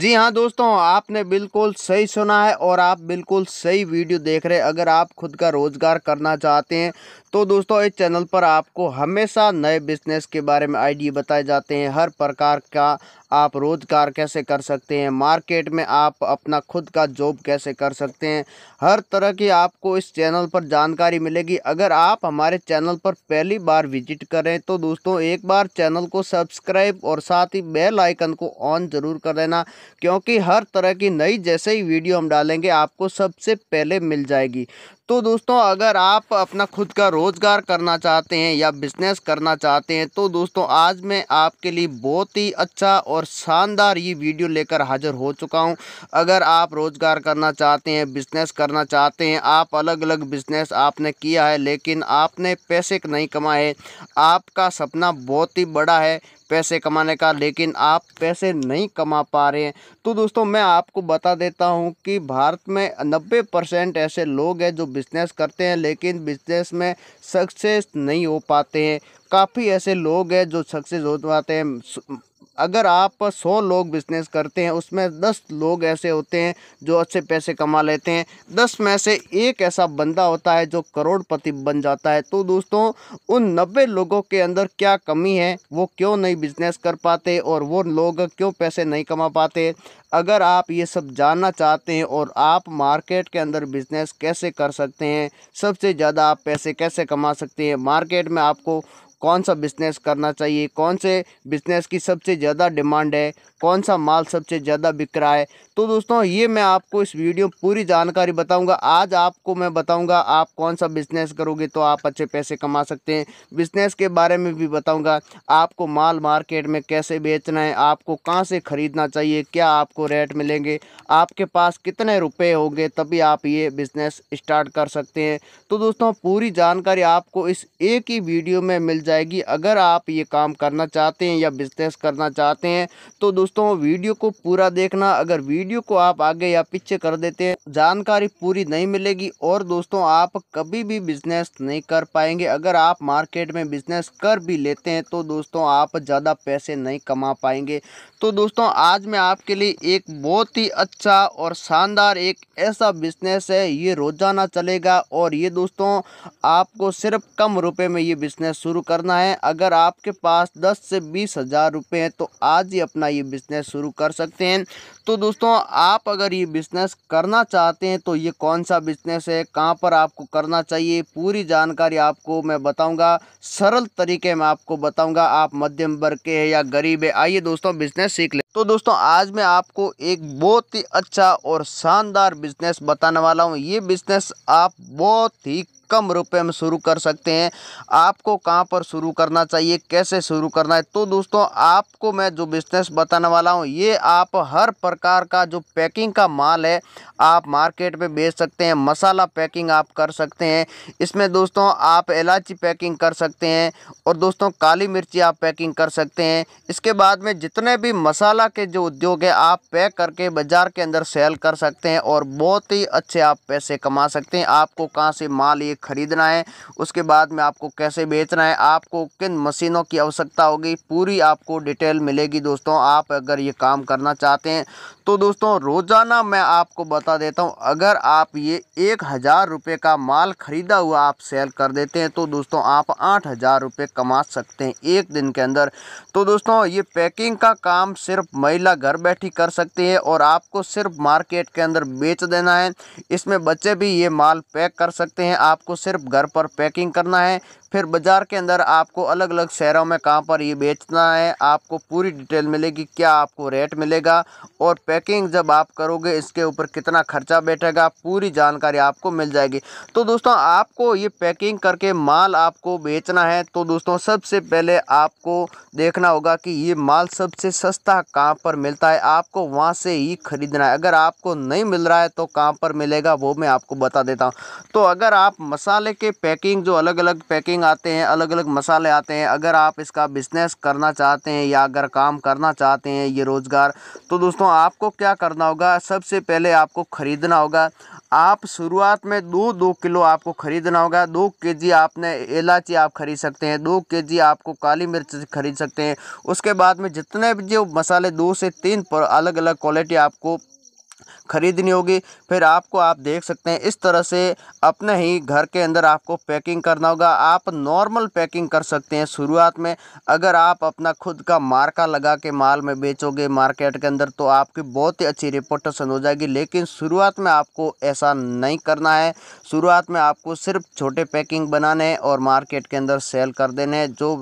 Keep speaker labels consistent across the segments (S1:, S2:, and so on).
S1: जी हाँ दोस्तों आपने बिल्कुल सही सुना है और आप बिल्कुल सही वीडियो देख रहे हैं अगर आप खुद का रोज़गार करना चाहते हैं तो दोस्तों इस चैनल पर आपको हमेशा नए बिजनेस के बारे में आइडिया बताए जाते हैं हर प्रकार का आप रोज़गार कैसे कर सकते हैं मार्केट में आप अपना खुद का जॉब कैसे कर सकते हैं हर तरह की आपको इस चैनल पर जानकारी मिलेगी अगर आप हमारे चैनल पर पहली बार विजिट करें तो दोस्तों एक बार चैनल को सब्सक्राइब और साथ ही बेल आइकन को ऑन ज़रूर कर देना क्योंकि हर तरह की नई जैसे ही वीडियो हम डालेंगे आपको सबसे पहले मिल जाएगी तो दोस्तों अगर आप अपना खुद का रोज़गार करना चाहते हैं या बिजनेस करना चाहते हैं तो दोस्तों आज मैं आपके लिए बहुत ही अच्छा और शानदार ये वीडियो लेकर हाज़िर हो चुका हूं अगर आप रोज़गार करना चाहते हैं बिजनेस करना चाहते हैं आप अलग अलग बिजनेस आपने किया है लेकिन आपने पैसे नहीं कमाए आपका सपना बहुत ही बड़ा है पैसे कमाने का लेकिन आप पैसे नहीं कमा पा रहे हैं तो दोस्तों मैं आपको बता देता हूँ कि भारत में नब्बे परसेंट ऐसे लोग हैं जो बिजनेस करते हैं लेकिन बिजनेस में सक्सेस नहीं हो पाते हैं काफ़ी ऐसे लोग हैं जो सक्सेस हो पाते हैं अगर आप सौ लोग बिजनेस करते हैं उसमें दस लोग ऐसे होते हैं जो अच्छे पैसे कमा लेते हैं दस में से एक ऐसा बंदा होता है जो करोड़पति बन जाता है तो दोस्तों उन नब्बे लोगों के अंदर क्या कमी है वो क्यों नहीं बिजनेस कर पाते और वो लोग क्यों पैसे नहीं कमा पाते अगर आप ये सब जानना चाहते हैं और आप मार्केट के अंदर बिजनेस कैसे कर सकते हैं सबसे ज़्यादा आप पैसे कैसे कमा सकते हैं मार्केट में आपको कौन सा बिजनेस करना चाहिए कौन से बिजनेस की सबसे ज़्यादा डिमांड है कौन सा माल सबसे ज़्यादा बिक रहा है तो दोस्तों ये मैं आपको इस वीडियो में पूरी जानकारी बताऊंगा आज आपको मैं बताऊंगा आप कौन सा बिजनेस करोगे तो आप अच्छे पैसे कमा सकते हैं बिजनेस के बारे में भी बताऊंगा आपको माल मार्केट में कैसे बेचना है आपको कहाँ से ख़रीदना चाहिए क्या आपको रेट मिलेंगे आपके पास कितने रुपये होंगे तभी आप ये बिज़नेस स्टार्ट कर सकते हैं तो दोस्तों पूरी जानकारी आपको इस एक ही वीडियो में मिल जाए जाएगी अगर आप ये काम करना चाहते हैं या बिजनेस करना चाहते हैं तो दोस्तों वीडियो को पूरा देखना अगर वीडियो को आप आगे या पीछे कर देते हैं जानकारी पूरी नहीं मिलेगी और दोस्तों आप कभी भी बिजनेस नहीं कर पाएंगे अगर आप मार्केट में बिजनेस कर भी लेते हैं तो दोस्तों आप ज़्यादा पैसे नहीं कमा पाएंगे तो दोस्तों आज मैं आपके लिए एक बहुत ही अच्छा और शानदार एक ऐसा बिजनेस है ये रोज़ाना चलेगा और ये दोस्तों आपको सिर्फ कम रुपए में ये बिज़नेस शुरू करना है अगर आपके पास 10 से बीस हज़ार रुपये हैं तो आज ही अपना ये बिज़नेस शुरू कर सकते हैं तो दोस्तों आप अगर ये बिज़नेस करना चाहते हैं तो ये कौन सा बिज़नेस है कहाँ पर आपको करना चाहिए पूरी जानकारी आपको मैं बताऊँगा सरल तरीके में आपको बताऊँगा आप मध्यम वर्ग के हैं या गरीब है आइए दोस्तों बिज़नेस सीख ले तो दोस्तों आज मैं आपको एक बहुत ही अच्छा और शानदार बिजनेस बताने वाला हूँ ये बिजनेस आप बहुत ही कम रुपए में शुरू कर सकते हैं आपको कहाँ पर शुरू करना चाहिए कैसे शुरू करना है तो दोस्तों आपको मैं जो बिजनेस बताने वाला हूँ ये आप हर प्रकार का जो पैकिंग का माल है आप मार्केट में बेच सकते हैं मसाला पैकिंग आप कर सकते हैं इसमें दोस्तों आप इलायची पैकिंग कर सकते हैं और दोस्तों काली मिर्ची आप पैकिंग कर सकते हैं इसके बाद में जितने भी मसाला के जो उद्योग है आप पैक करके बाज़ार के अंदर सेल कर सकते हैं और बहुत ही अच्छे आप पैसे कमा सकते हैं आपको कहाँ से माल ये ख़रीदना है उसके बाद में आपको कैसे बेचना है आपको किन मशीनों की आवश्यकता होगी पूरी आपको डिटेल मिलेगी दोस्तों आप अगर ये काम करना चाहते हैं तो दोस्तों रोज़ाना मैं आपको बता देता हूँ अगर आप ये एक हज़ार रुपये का माल ख़रीदा हुआ आप सेल कर देते हैं तो दोस्तों आप आठ हज़ार रुपये कमा सकते हैं एक दिन के अंदर तो दोस्तों ये पैकिंग का काम सिर्फ महिला घर बैठी कर सकती है और आपको सिर्फ मार्केट के अंदर बेच देना है इसमें बच्चे भी ये माल पैक कर सकते हैं आपको सिर्फ घर पर पैकिंग करना है फिर बाज़ार के अंदर आपको अलग अलग शहरों में कहाँ पर ये बेचना है आपको पूरी डिटेल मिलेगी क्या आपको रेट मिलेगा और पैकिंग जब आप करोगे इसके ऊपर कितना खर्चा बैठेगा पूरी जानकारी आपको मिल जाएगी तो दोस्तों आपको ये पैकिंग करके माल आपको बेचना है तो दोस्तों सबसे पहले आपको देखना होगा कि ये माल सबसे सस्ता कहाँ पर मिलता है आपको वहाँ से ही ख़रीदना है अगर आपको नहीं मिल रहा है तो कहाँ पर मिलेगा वो मैं आपको बता देता हूँ तो अगर आप मसाले के पैकिंग जो अलग अलग पैकिंग सीजनिंग आते हैं अलग अलग मसाले आते हैं अगर आप इसका बिजनेस करना चाहते हैं या अगर काम करना चाहते हैं ये रोज़गार तो दोस्तों आपको क्या करना होगा सबसे पहले आपको ख़रीदना होगा आप शुरुआत में दो दो किलो आपको ख़रीदना होगा दो के जी आपने इलायची आप ख़रीद सकते हैं दो के जी आपको काली मिर्च ख़रीद सकते हैं उसके बाद में जितने भी जो मसाले दो से तीन पर अलग अलग क्वालिटी आपको ख़रीदनी होगी फिर आपको आप देख सकते हैं इस तरह से अपने ही घर के अंदर आपको पैकिंग करना होगा आप नॉर्मल पैकिंग कर सकते हैं शुरुआत में अगर आप अपना खुद का मार्का लगा के माल में बेचोगे मार्केट के अंदर तो आपकी बहुत ही अच्छी रिपोर्टेशन हो जाएगी लेकिन शुरुआत में आपको ऐसा नहीं करना है शुरुआत में आपको सिर्फ छोटे पैकिंग बनाने और मार्केट के अंदर सेल कर देने हैं जो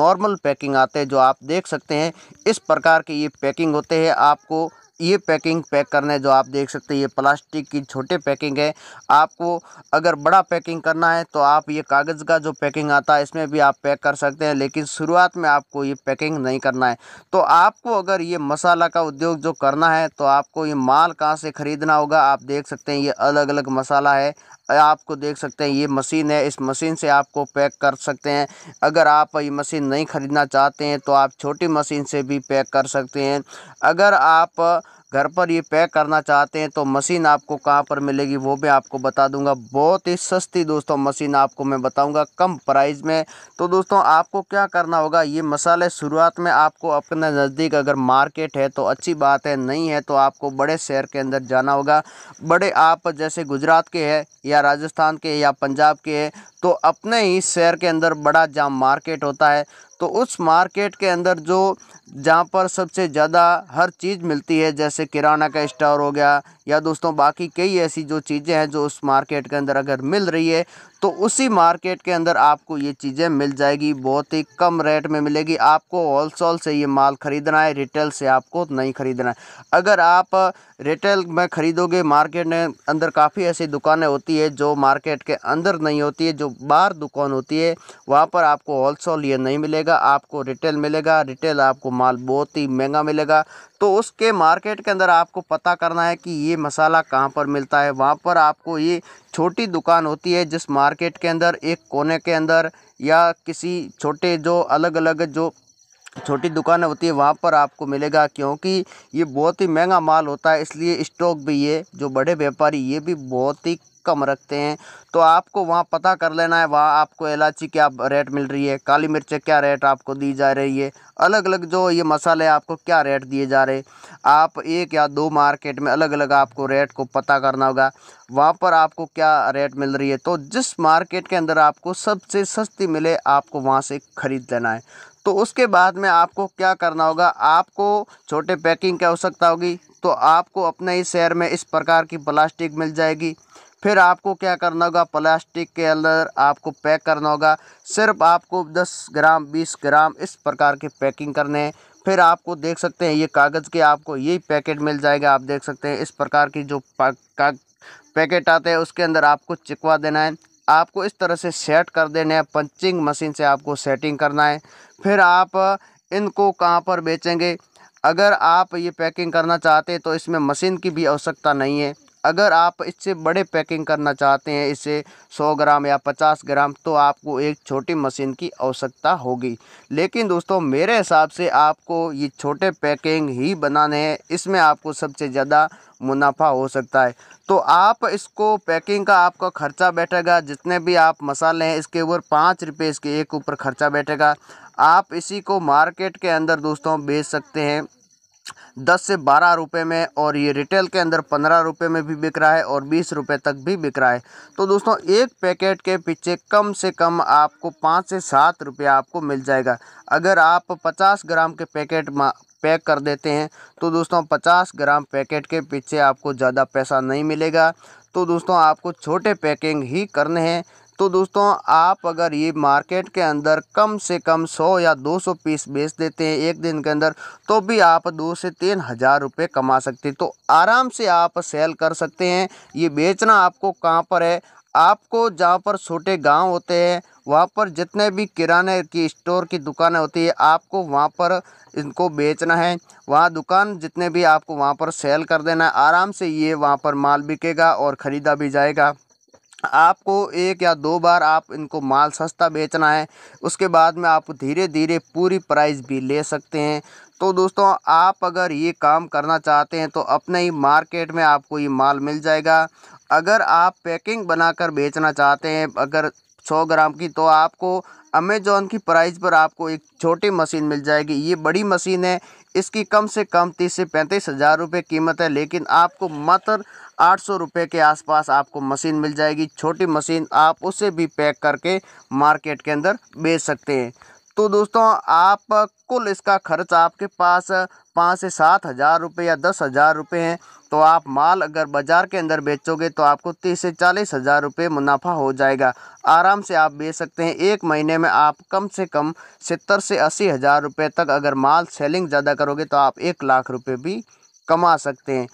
S1: नॉर्मल पैकिंग आते हैं जो आप देख सकते हैं इस प्रकार के ये पैकिंग होते हैं आपको ये पैकिंग पैक करना है जो आप देख सकते हैं ये प्लास्टिक की छोटे पैकिंग है आपको अगर बड़ा पैकिंग करना है तो आप ये कागज़ का जो पैकिंग आता है इसमें भी आप पैक कर सकते हैं लेकिन शुरुआत में आपको ये पैकिंग नहीं करना है तो आपको अगर ये मसाला का उद्योग जो करना है तो आपको ये माल कहाँ से ख़रीदना होगा आप देख सकते हैं ये अलग अलग मसाला है आपको देख सकते हैं ये मशीन है इस मशीन से आपको पैक कर सकते हैं अगर आप ये मशीन नहीं ख़रीदना चाहते हैं तो आप छोटी मशीन से भी पैक कर सकते हैं अगर आप घर पर ये पैक करना चाहते हैं तो मशीन आपको कहाँ पर मिलेगी वो भी आपको बता दूंगा बहुत ही सस्ती दोस्तों मशीन आपको मैं बताऊंगा कम प्राइस में तो दोस्तों आपको क्या करना होगा ये मसाले शुरुआत में आपको अपने नज़दीक अगर मार्केट है तो अच्छी बात है नहीं है तो आपको बड़े शहर के अंदर जाना होगा बड़े आप जैसे गुजरात के है या राजस्थान के या पंजाब के है तो अपने ही शहर के अंदर बड़ा जाम मार्केट होता है तो उस मार्केट के अंदर जो जहाँ पर सबसे ज़्यादा हर चीज़ मिलती है जैसे किराना का स्टोर हो गया या दोस्तों बाकी कई ऐसी जो चीज़ें हैं जो उस मार्केट के अंदर अगर मिल रही है तो उसी मार्केट के अंदर आपको ये चीज़ें मिल जाएगी बहुत ही कम रेट में मिलेगी आपको होल से ये माल ख़रीदना है रिटेल से आपको नहीं ख़रीदना है अगर आप रिटेल में ख़रीदोगे मार्केट में अंदर काफ़ी ऐसी दुकानें होती है जो मार्केट के अंदर नहीं होती है जो बाहर दुकान होती है वहाँ पर आपको होलसेल ये नहीं मिलेगा आपको रिटेल मिलेगा रिटेल आपको माल बहुत ही महंगा मिलेगा तो उसके मार्केट के अंदर आपको पता करना है कि ये मसाला कहाँ पर मिलता है वहाँ पर आपको ये छोटी दुकान होती है जिस मार्केट के अंदर एक कोने के अंदर या किसी छोटे जो अलग अलग जो छोटी दुकान होती है वहाँ पर आपको मिलेगा क्योंकि ये बहुत ही महंगा माल होता है इसलिए स्टॉक भी ये जो बड़े व्यापारी ये भी बहुत ही कम रखते हैं तो आपको वहाँ पता कर लेना है वहाँ आपको इलायची क्या रेट मिल रही है काली मिर्च क्या रेट आपको दी जा रही है अलग अलग जो ये मसाले आपको क्या रेट दिए जा रहे आप एक या दो मार्केट में अलग अलग आपको रेट को पता करना होगा वहाँ पर आपको क्या रेट मिल रही है तो जिस मार्केट के अंदर आपको सबसे सस्ती मिले आपको वहाँ से ख़रीद लेना है तो उसके बाद में आपको क्या करना होगा आपको छोटे पैकिंग की आवश्यकता होगी तो आपको अपने ही शहर में इस प्रकार की प्लास्टिक मिल जाएगी फिर आपको क्या करना होगा प्लास्टिक के अंदर आपको पैक करना होगा सिर्फ आपको 10 ग्राम 20 ग्राम इस प्रकार की पैकिंग करने हैं फिर आपको देख सकते हैं ये कागज़ के आपको यही पैकेट मिल जाएगा आप देख सकते हैं इस प्रकार की जो पैकेट आते हैं उसके अंदर आपको चिकवा देना है आपको इस तरह से सेट कर देने हैं पंचिंग मशीन से आपको सेटिंग करना है फिर आप इनको कहाँ पर बेचेंगे अगर आप ये पैकिंग करना चाहते हैं तो इसमें मशीन की भी आवश्यकता नहीं है अगर आप इससे बड़े पैकिंग करना चाहते हैं इसे 100 ग्राम या 50 ग्राम तो आपको एक छोटी मशीन की आवश्यकता होगी लेकिन दोस्तों मेरे हिसाब से आपको ये छोटे पैकिंग ही बनाने हैं इसमें आपको सबसे ज़्यादा मुनाफा हो सकता है तो आप इसको पैकिंग का आपका खर्चा बैठेगा जितने भी आप मसाले हैं इसके ऊपर पाँच रुपये इसके एक ऊपर खर्चा बैठेगा आप इसी को मार्केट के अंदर दोस्तों बेच सकते हैं दस से बारह रुपये में और ये रिटेल के अंदर पंद्रह रुपये में भी बिक रहा है और बीस रुपये तक भी बिक रहा है तो दोस्तों एक पैकेट के पीछे कम से कम आपको पाँच से सात रुपया आपको मिल जाएगा अगर आप पचास ग्राम के पैकेट पैक कर देते हैं तो दोस्तों पचास ग्राम पैकेट के पीछे आपको ज़्यादा पैसा नहीं मिलेगा तो दोस्तों आपको छोटे पैकिंग ही करने हैं तो दोस्तों आप अगर ये मार्केट के अंदर कम से कम 100 या 200 पीस बेच देते हैं एक दिन के अंदर तो भी आप दो से तीन हज़ार रुपये कमा सकते हैं तो आराम से आप सेल कर सकते हैं ये बेचना आपको कहाँ पर है आपको जहाँ पर छोटे गांव होते हैं वहाँ पर जितने भी किराने की स्टोर की दुकानें होती है आपको वहाँ पर इनको बेचना है वहाँ दुकान जितने भी आपको वहाँ पर सेल कर देना है आराम से ये वहाँ पर माल बिकेगा और ख़रीदा भी जाएगा आपको एक या दो बार आप इनको माल सस्ता बेचना है उसके बाद में आप धीरे धीरे पूरी प्राइस भी ले सकते हैं तो दोस्तों आप अगर ये काम करना चाहते हैं तो अपने ही मार्केट में आपको ये माल मिल जाएगा अगर आप पैकिंग बनाकर बेचना चाहते हैं अगर 100 ग्राम की तो आपको अमेजोन की प्राइस पर आपको एक छोटी मशीन मिल जाएगी ये बड़ी मशीन है इसकी कम से कम तीस से पैंतीस हज़ार रुपये कीमत है लेकिन आपको मात्र आठ सौ रुपये के आसपास आपको मशीन मिल जाएगी छोटी मशीन आप उसे भी पैक करके मार्केट के अंदर बेच सकते हैं तो दोस्तों आप कुल इसका खर्च आपके पास पाँच से सात हज़ार रुपये या दस हज़ार रुपये हैं तो आप माल अगर बाज़ार के अंदर बेचोगे तो आपको तीस से चालीस हज़ार रुपये मुनाफा हो जाएगा आराम से आप बेच सकते हैं एक महीने में आप कम से कम सत्तर से अस्सी हज़ार रुपये तक अगर माल सेलिंग ज़्यादा करोगे तो आप एक लाख रुपये भी कमा सकते हैं